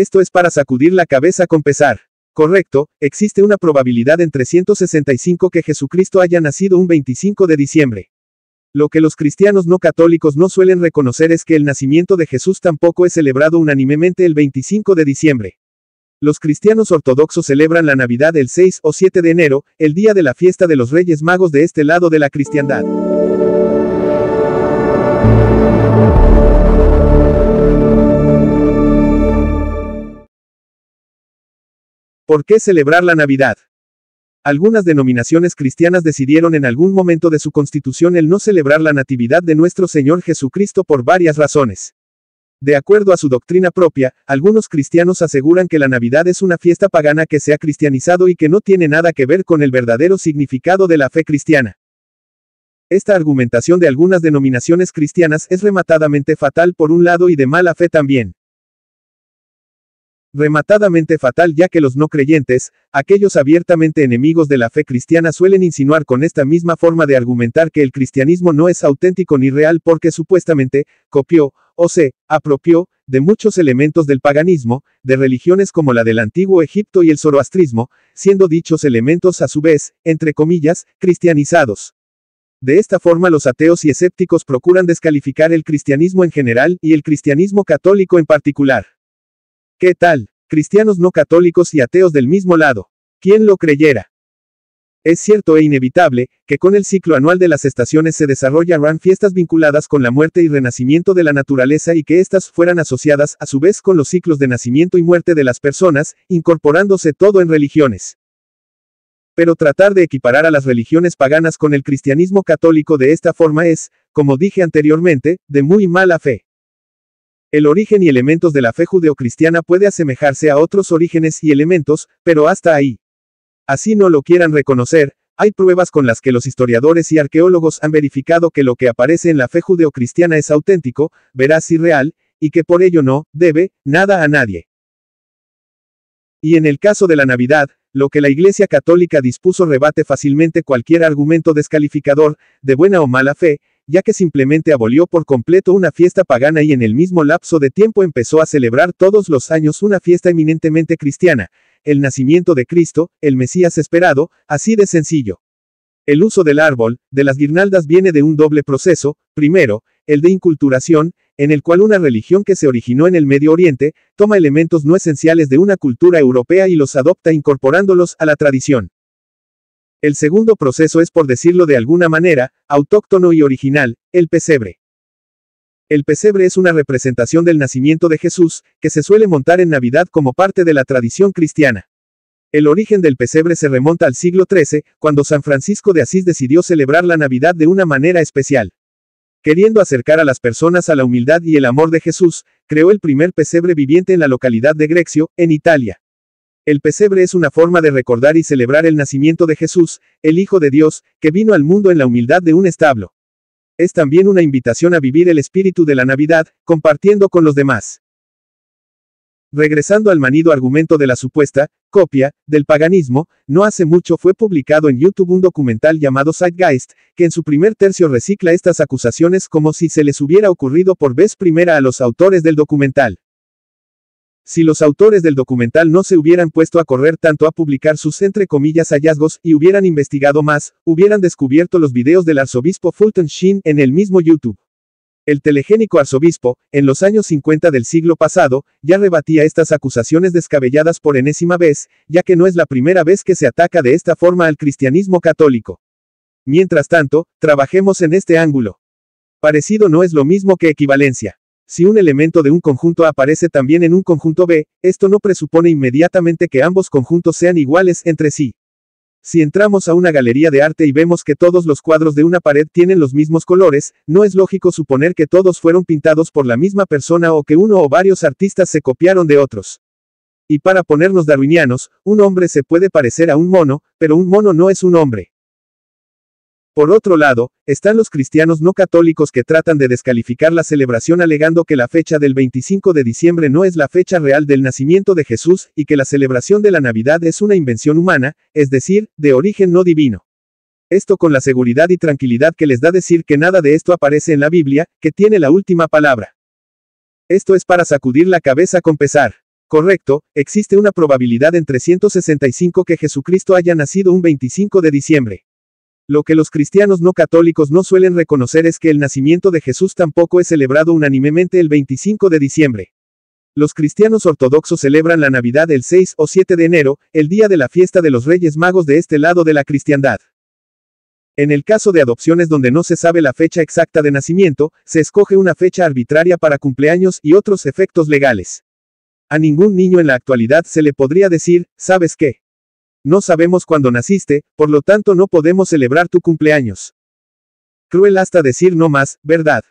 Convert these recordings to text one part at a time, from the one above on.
Esto es para sacudir la cabeza con pesar. Correcto, existe una probabilidad en 365 que Jesucristo haya nacido un 25 de diciembre. Lo que los cristianos no católicos no suelen reconocer es que el nacimiento de Jesús tampoco es celebrado unánimemente el 25 de diciembre. Los cristianos ortodoxos celebran la Navidad el 6 o 7 de enero, el día de la fiesta de los Reyes Magos de este lado de la cristiandad. ¿Por qué celebrar la Navidad? Algunas denominaciones cristianas decidieron en algún momento de su constitución el no celebrar la Natividad de nuestro Señor Jesucristo por varias razones. De acuerdo a su doctrina propia, algunos cristianos aseguran que la Navidad es una fiesta pagana que se ha cristianizado y que no tiene nada que ver con el verdadero significado de la fe cristiana. Esta argumentación de algunas denominaciones cristianas es rematadamente fatal por un lado y de mala fe también. Rematadamente fatal ya que los no creyentes, aquellos abiertamente enemigos de la fe cristiana suelen insinuar con esta misma forma de argumentar que el cristianismo no es auténtico ni real porque supuestamente, copió, o se, apropió, de muchos elementos del paganismo, de religiones como la del antiguo Egipto y el zoroastrismo, siendo dichos elementos a su vez, entre comillas, cristianizados. De esta forma los ateos y escépticos procuran descalificar el cristianismo en general y el cristianismo católico en particular. ¿Qué tal? Cristianos no católicos y ateos del mismo lado. ¿Quién lo creyera? Es cierto e inevitable, que con el ciclo anual de las estaciones se desarrollarán fiestas vinculadas con la muerte y renacimiento de la naturaleza y que éstas fueran asociadas a su vez con los ciclos de nacimiento y muerte de las personas, incorporándose todo en religiones. Pero tratar de equiparar a las religiones paganas con el cristianismo católico de esta forma es, como dije anteriormente, de muy mala fe. El origen y elementos de la fe judeocristiana puede asemejarse a otros orígenes y elementos, pero hasta ahí. Así no lo quieran reconocer, hay pruebas con las que los historiadores y arqueólogos han verificado que lo que aparece en la fe judeocristiana es auténtico, veraz y real, y que por ello no, debe, nada a nadie. Y en el caso de la Navidad, lo que la Iglesia Católica dispuso rebate fácilmente cualquier argumento descalificador, de buena o mala fe, ya que simplemente abolió por completo una fiesta pagana y en el mismo lapso de tiempo empezó a celebrar todos los años una fiesta eminentemente cristiana, el nacimiento de Cristo, el Mesías esperado, así de sencillo. El uso del árbol, de las guirnaldas viene de un doble proceso, primero, el de inculturación, en el cual una religión que se originó en el Medio Oriente, toma elementos no esenciales de una cultura europea y los adopta incorporándolos a la tradición. El segundo proceso es, por decirlo de alguna manera, autóctono y original, el pesebre. El pesebre es una representación del nacimiento de Jesús, que se suele montar en Navidad como parte de la tradición cristiana. El origen del pesebre se remonta al siglo XIII, cuando San Francisco de Asís decidió celebrar la Navidad de una manera especial. Queriendo acercar a las personas a la humildad y el amor de Jesús, creó el primer pesebre viviente en la localidad de Grecio, en Italia. El pesebre es una forma de recordar y celebrar el nacimiento de Jesús, el Hijo de Dios, que vino al mundo en la humildad de un establo. Es también una invitación a vivir el espíritu de la Navidad, compartiendo con los demás. Regresando al manido argumento de la supuesta copia del paganismo, no hace mucho fue publicado en YouTube un documental llamado Zeitgeist, que en su primer tercio recicla estas acusaciones como si se les hubiera ocurrido por vez primera a los autores del documental. Si los autores del documental no se hubieran puesto a correr tanto a publicar sus entre comillas hallazgos y hubieran investigado más, hubieran descubierto los videos del arzobispo Fulton Sheen en el mismo YouTube. El telegénico arzobispo, en los años 50 del siglo pasado, ya rebatía estas acusaciones descabelladas por enésima vez, ya que no es la primera vez que se ataca de esta forma al cristianismo católico. Mientras tanto, trabajemos en este ángulo. Parecido no es lo mismo que equivalencia. Si un elemento de un conjunto aparece también en un conjunto B, esto no presupone inmediatamente que ambos conjuntos sean iguales entre sí. Si entramos a una galería de arte y vemos que todos los cuadros de una pared tienen los mismos colores, no es lógico suponer que todos fueron pintados por la misma persona o que uno o varios artistas se copiaron de otros. Y para ponernos darwinianos, un hombre se puede parecer a un mono, pero un mono no es un hombre. Por otro lado, están los cristianos no católicos que tratan de descalificar la celebración alegando que la fecha del 25 de diciembre no es la fecha real del nacimiento de Jesús y que la celebración de la Navidad es una invención humana, es decir, de origen no divino. Esto con la seguridad y tranquilidad que les da decir que nada de esto aparece en la Biblia, que tiene la última palabra. Esto es para sacudir la cabeza con pesar. Correcto, existe una probabilidad en 365 que Jesucristo haya nacido un 25 de diciembre. Lo que los cristianos no católicos no suelen reconocer es que el nacimiento de Jesús tampoco es celebrado unánimemente el 25 de diciembre. Los cristianos ortodoxos celebran la Navidad el 6 o 7 de enero, el día de la fiesta de los Reyes Magos de este lado de la cristiandad. En el caso de adopciones donde no se sabe la fecha exacta de nacimiento, se escoge una fecha arbitraria para cumpleaños y otros efectos legales. A ningún niño en la actualidad se le podría decir, ¿sabes qué? No sabemos cuándo naciste, por lo tanto no podemos celebrar tu cumpleaños. Cruel hasta decir no más, ¿verdad?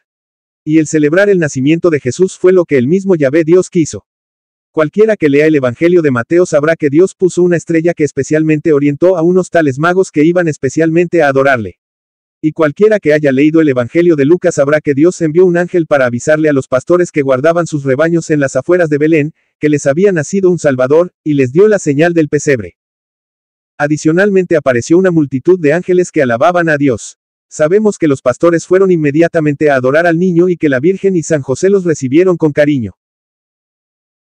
Y el celebrar el nacimiento de Jesús fue lo que el mismo Yahvé Dios quiso. Cualquiera que lea el Evangelio de Mateo sabrá que Dios puso una estrella que especialmente orientó a unos tales magos que iban especialmente a adorarle. Y cualquiera que haya leído el Evangelio de Lucas sabrá que Dios envió un ángel para avisarle a los pastores que guardaban sus rebaños en las afueras de Belén, que les había nacido un Salvador, y les dio la señal del pesebre. Adicionalmente apareció una multitud de ángeles que alababan a Dios. Sabemos que los pastores fueron inmediatamente a adorar al niño y que la Virgen y San José los recibieron con cariño.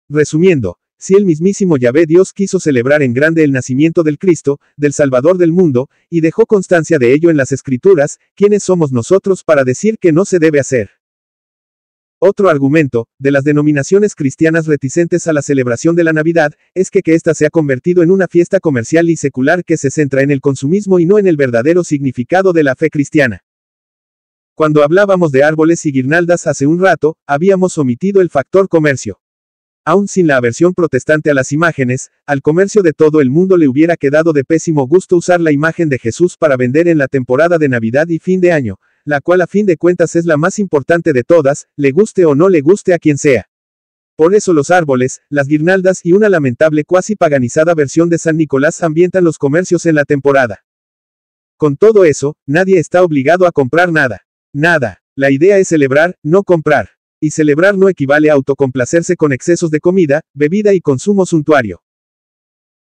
Resumiendo, si el mismísimo Yahvé Dios quiso celebrar en grande el nacimiento del Cristo, del Salvador del mundo, y dejó constancia de ello en las Escrituras, ¿quiénes somos nosotros para decir que no se debe hacer? Otro argumento, de las denominaciones cristianas reticentes a la celebración de la Navidad, es que, que ésta se ha convertido en una fiesta comercial y secular que se centra en el consumismo y no en el verdadero significado de la fe cristiana. Cuando hablábamos de árboles y guirnaldas hace un rato, habíamos omitido el factor comercio. Aún sin la aversión protestante a las imágenes, al comercio de todo el mundo le hubiera quedado de pésimo gusto usar la imagen de Jesús para vender en la temporada de Navidad y fin de año, la cual a fin de cuentas es la más importante de todas, le guste o no le guste a quien sea. Por eso los árboles, las guirnaldas y una lamentable cuasi paganizada versión de San Nicolás ambientan los comercios en la temporada. Con todo eso, nadie está obligado a comprar nada. Nada. La idea es celebrar, no comprar. Y celebrar no equivale a autocomplacerse con excesos de comida, bebida y consumo suntuario.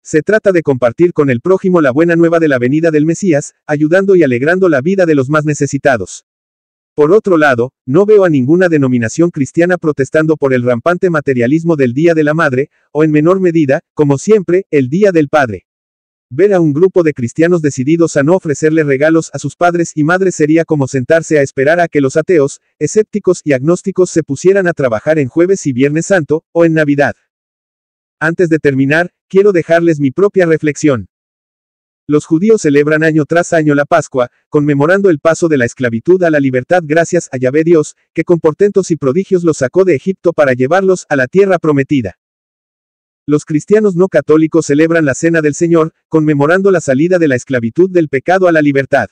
Se trata de compartir con el prójimo la buena nueva de la venida del Mesías, ayudando y alegrando la vida de los más necesitados. Por otro lado, no veo a ninguna denominación cristiana protestando por el rampante materialismo del Día de la Madre, o en menor medida, como siempre, el Día del Padre. Ver a un grupo de cristianos decididos a no ofrecerle regalos a sus padres y madres sería como sentarse a esperar a que los ateos, escépticos y agnósticos se pusieran a trabajar en jueves y viernes santo, o en Navidad. Antes de terminar, quiero dejarles mi propia reflexión. Los judíos celebran año tras año la Pascua, conmemorando el paso de la esclavitud a la libertad gracias a Yahvé Dios, que con portentos y prodigios los sacó de Egipto para llevarlos a la tierra prometida. Los cristianos no católicos celebran la Cena del Señor, conmemorando la salida de la esclavitud del pecado a la libertad.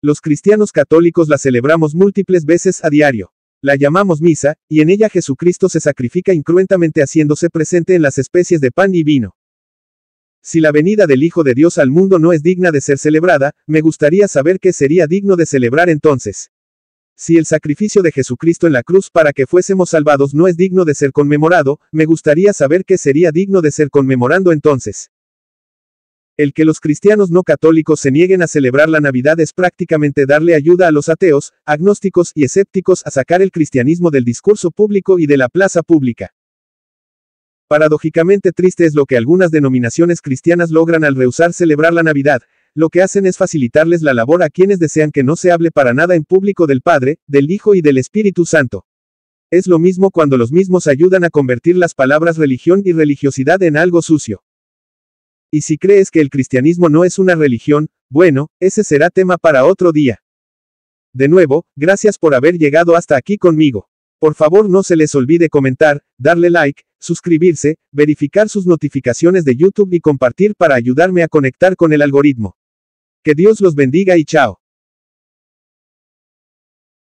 Los cristianos católicos la celebramos múltiples veces a diario. La llamamos misa, y en ella Jesucristo se sacrifica incruentamente haciéndose presente en las especies de pan y vino. Si la venida del Hijo de Dios al mundo no es digna de ser celebrada, me gustaría saber qué sería digno de celebrar entonces. Si el sacrificio de Jesucristo en la cruz para que fuésemos salvados no es digno de ser conmemorado, me gustaría saber qué sería digno de ser conmemorando entonces. El que los cristianos no católicos se nieguen a celebrar la Navidad es prácticamente darle ayuda a los ateos, agnósticos y escépticos a sacar el cristianismo del discurso público y de la plaza pública. Paradójicamente triste es lo que algunas denominaciones cristianas logran al rehusar celebrar la Navidad, lo que hacen es facilitarles la labor a quienes desean que no se hable para nada en público del Padre, del Hijo y del Espíritu Santo. Es lo mismo cuando los mismos ayudan a convertir las palabras religión y religiosidad en algo sucio. Y si crees que el cristianismo no es una religión, bueno, ese será tema para otro día. De nuevo, gracias por haber llegado hasta aquí conmigo. Por favor no se les olvide comentar, darle like, suscribirse, verificar sus notificaciones de YouTube y compartir para ayudarme a conectar con el algoritmo. Que Dios los bendiga y chao.